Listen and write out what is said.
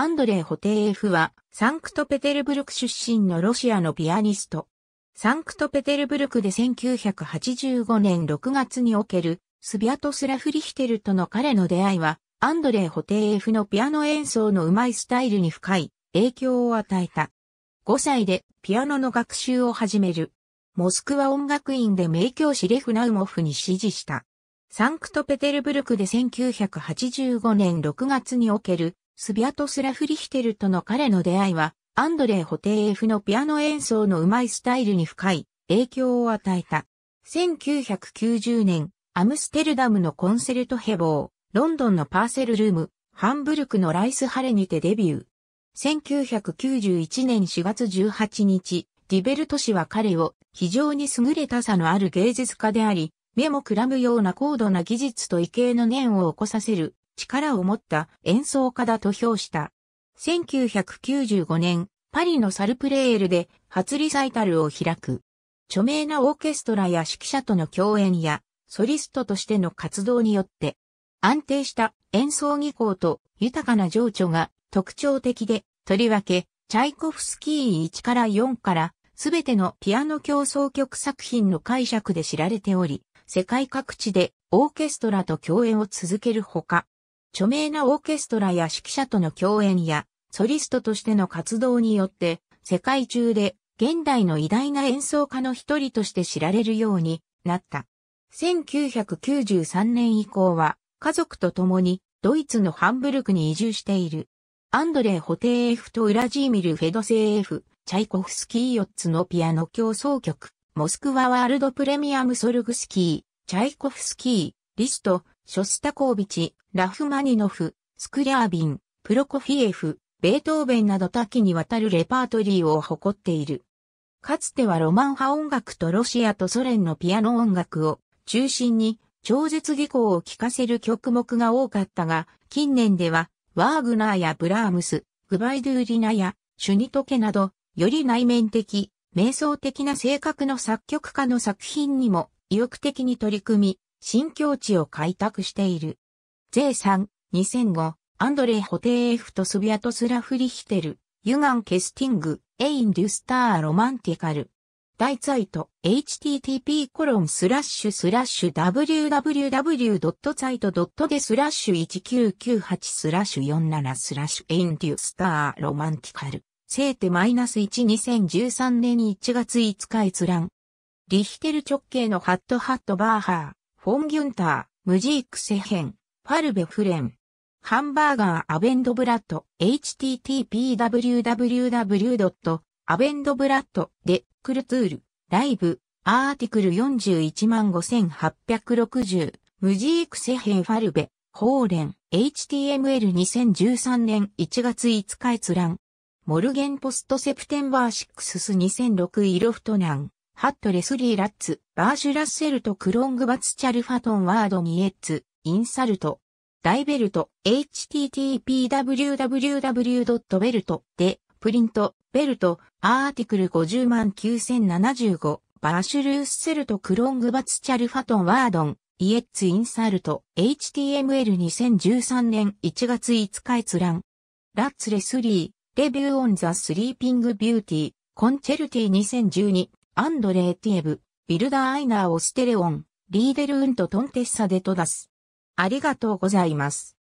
アンドレイ・ホテイエフは、サンクトペテルブルク出身のロシアのピアニスト。サンクトペテルブルクで1985年6月における、スビアトスラフ・リヒテルとの彼の出会いは、アンドレイ・ホテイエフのピアノ演奏のうまいスタイルに深い影響を与えた。5歳でピアノの学習を始める。モスクワ音楽院で名教師レフナウモフに指示した。サンクトペテルブルクで1985年6月におけるスビアトスラフ・リヒテルとの彼の出会いは、アンドレイ・ホテイエフのピアノ演奏のうまいスタイルに深い影響を与えた。1990年、アムステルダムのコンセルトヘボー、ロンドンのパーセルルーム、ハンブルクのライスハレにてデビュー。1991年4月18日、ディベルト氏は彼を非常に優れたさのある芸術家であり、目もくらむような高度な技術と異形の念を起こさせる力を持った演奏家だと評した。1995年、パリのサルプレールで初リサイタルを開く。著名なオーケストラや指揮者との共演や、ソリストとしての活動によって、安定した演奏技巧と豊かな情緒が特徴的で、とりわけ、チャイコフスキー1から4からすべてのピアノ競争曲作品の解釈で知られており、世界各地でオーケストラと共演を続けるほか、著名なオーケストラや指揮者との共演や、ソリストとしての活動によって、世界中で現代の偉大な演奏家の一人として知られるようになった。1993年以降は、家族と共にドイツのハンブルクに移住している。アンドレ・ホテーエフとウラジーミル・フェドセーエフ、チャイコフスキー・ヨッツのピアノ競争曲、モスクワワールドプレミアム・ソルグスキー、チャイコフスキー、リスト、ショスタコービチ、ラフマニノフ、スクリャービン、プロコフィエフ、ベートーベンなど多岐にわたるレパートリーを誇っている。かつてはロマン派音楽とロシアとソ連のピアノ音楽を中心に超絶技巧を聴かせる曲目が多かったが、近年ではワーグナーやブラームス、グバイドゥーリナやシュニトケなど、より内面的、瞑想的な性格の作曲家の作品にも意欲的に取り組み、新境地を開拓している。J3、2005、アンドレイ・ホテイ・エフとスビアトスラ・フリヒテル、ユガン・ケスティング、エイン・デュスター・ロマンティカル。大ツイート、http コロンスラッシュスラッシュ www.site. e スラッシュ1998スラッシュ47スラッシュエインデュスターロマンティカル。セーテマイナス1 2013年1月5日閲覧。リヒテル直径のハットハットバーハー。フォン・ギュンター、ムジーク・セヘン、ファルベ・フレン。ハンバーガー・アベンド・ブラッド、http://www. アベンド・ブラッド、で、クルトゥール、ライブ、アーティクル415,860、ムジーク・セヘン・ファルベ、ホーレン、HTML2013 年1月5日閲覧。モルゲンポストセプテンバー6ス2006イロフトナン。ハットレスリー・ラッツ、バージュ・ラッセルト・クロング・バツチャル・ファトン・ワード・ニエッツ、インサルト、ダイベルト、http://www.belt で、プリント、ベルト、アーティクル509,075、バーシュルーッセルト・クロング・バツチャル・ファトン・ワードン、イエッツ・インサルト、HTML2013 年1月5日閲覧。ラッツレスリー、レビューオンザ・スリーピング・ビューティー、コンチェルティ2012。アンドレー・ティエブ、ビルダー・アイナー・オステレオン、リーデル・ウント・トンテッサ・デ・トダス。ありがとうございます。